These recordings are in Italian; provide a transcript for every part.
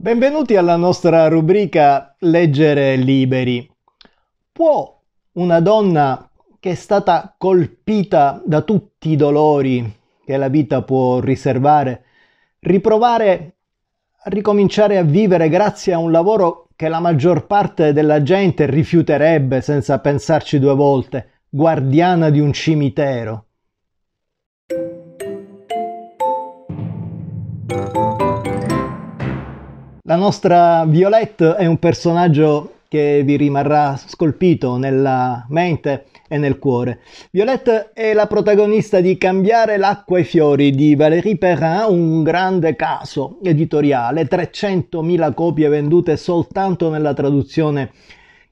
Benvenuti alla nostra rubrica Leggere liberi. Può una donna che è stata colpita da tutti i dolori che la vita può riservare riprovare a ricominciare a vivere grazie a un lavoro che la maggior parte della gente rifiuterebbe senza pensarci due volte, guardiana di un cimitero? La nostra Violette è un personaggio che vi rimarrà scolpito nella mente e nel cuore. Violette è la protagonista di Cambiare l'acqua e i fiori di Valérie Perrin, un grande caso editoriale, 300.000 copie vendute soltanto nella traduzione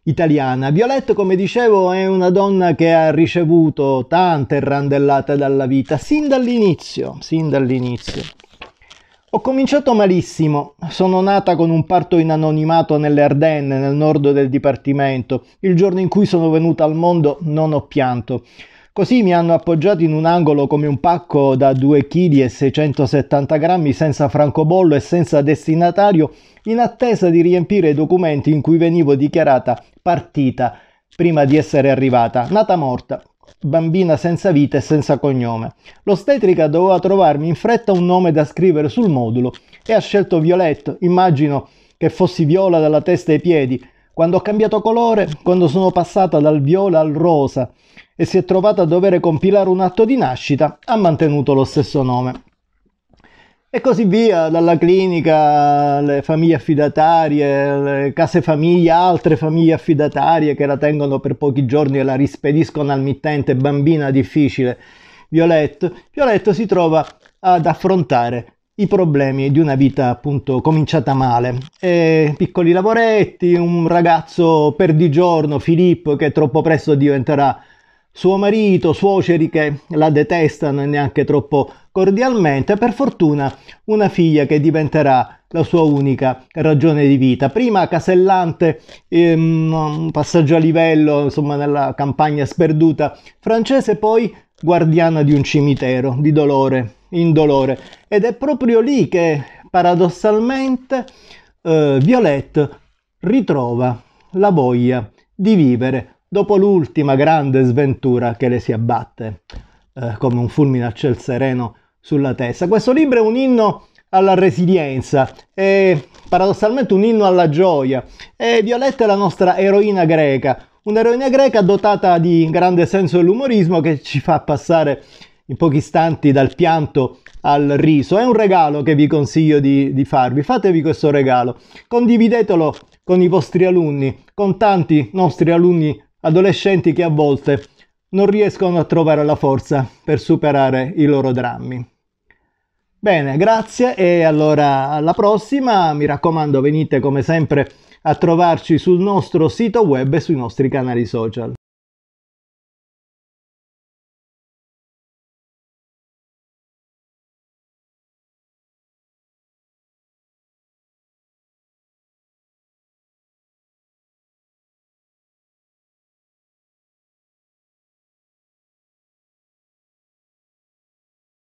italiana. Violette, come dicevo, è una donna che ha ricevuto tante randellate dalla vita, sin dall'inizio, sin dall'inizio. Ho cominciato malissimo. Sono nata con un parto in anonimato nelle Ardenne, nel nord del dipartimento. Il giorno in cui sono venuta al mondo non ho pianto. Così mi hanno appoggiato in un angolo come un pacco da 2 kg e 670 grammi senza francobollo e senza destinatario in attesa di riempire i documenti in cui venivo dichiarata partita prima di essere arrivata, nata morta, bambina senza vita e senza cognome. L'ostetrica doveva trovarmi in fretta un nome da scrivere sul modulo e ha scelto Violetto, immagino che fossi viola dalla testa ai piedi. Quando ho cambiato colore, quando sono passata dal viola al rosa e si è trovata a dover compilare un atto di nascita, ha mantenuto lo stesso nome e così via, dalla clinica, le famiglie affidatarie, le case famiglia, altre famiglie affidatarie che la tengono per pochi giorni e la rispediscono al mittente, bambina difficile, Violetto. Violetto si trova ad affrontare i problemi di una vita appunto cominciata male. E piccoli lavoretti, un ragazzo perdigiorno, Filippo, che troppo presto diventerà suo marito, suoceri che la detestano e neanche troppo cordialmente, per fortuna una figlia che diventerà la sua unica ragione di vita. Prima Casellante, ehm, un passaggio a livello, insomma, nella campagna sperduta francese, poi guardiana di un cimitero, di dolore, indolore. Ed è proprio lì che, paradossalmente, eh, Violette ritrova la voglia di vivere dopo l'ultima grande sventura che le si abbatte eh, come un fulmine a ciel sereno sulla testa. Questo libro è un inno alla resilienza è paradossalmente un inno alla gioia e Violetta è la nostra eroina greca, un'eroina greca dotata di grande senso dell'umorismo che ci fa passare in pochi istanti dal pianto al riso. È un regalo che vi consiglio di, di farvi, fatevi questo regalo, condividetelo con i vostri alunni, con tanti nostri alunni adolescenti che a volte non riescono a trovare la forza per superare i loro drammi. Bene, grazie e allora alla prossima, mi raccomando venite come sempre a trovarci sul nostro sito web e sui nostri canali social.